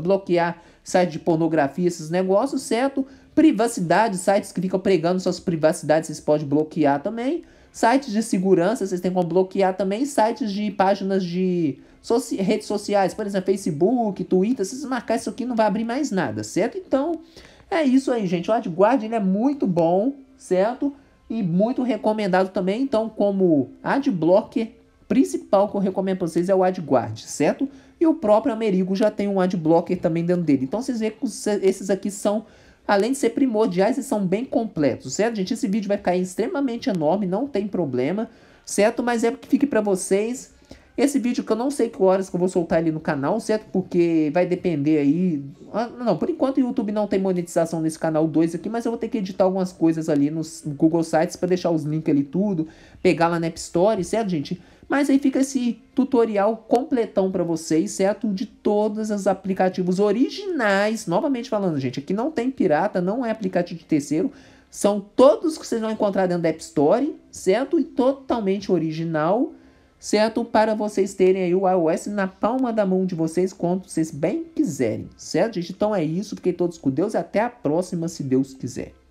bloquear sites de pornografia, esses negócios, certo? Privacidade, sites que ficam pregando suas privacidades, vocês podem bloquear também. Sites de segurança, vocês têm como bloquear também. Sites de páginas de soci... redes sociais, por exemplo, Facebook, Twitter, se vocês marcar isso aqui não vai abrir mais nada, certo? Então, é isso aí, gente. O AdGuard ele é muito bom, certo? E muito recomendado também. Então, como adblocker principal que eu recomendo para vocês é o AdGuard, certo? E o próprio Amerigo já tem um ad blocker também dentro dele. Então vocês veem que esses aqui são, além de ser primordiais, eles são bem completos, certo, gente? Esse vídeo vai ficar extremamente enorme, não tem problema, certo? Mas é que fique para vocês. Esse vídeo que eu não sei que horas que eu vou soltar ele no canal, certo? Porque vai depender aí... Ah, não, por enquanto o YouTube não tem monetização nesse canal 2 aqui, mas eu vou ter que editar algumas coisas ali nos Google Sites para deixar os links ali tudo, pegar lá na App Store, certo, gente? Mas aí fica esse tutorial completão para vocês, certo? De todos os aplicativos originais. Novamente falando, gente, aqui não tem pirata, não é aplicativo de terceiro. São todos que vocês vão encontrar dentro da App Store, certo? E totalmente original, certo? Para vocês terem aí o iOS na palma da mão de vocês, quando vocês bem quiserem, certo, gente? Então é isso. Fiquem todos com Deus e até a próxima, se Deus quiser.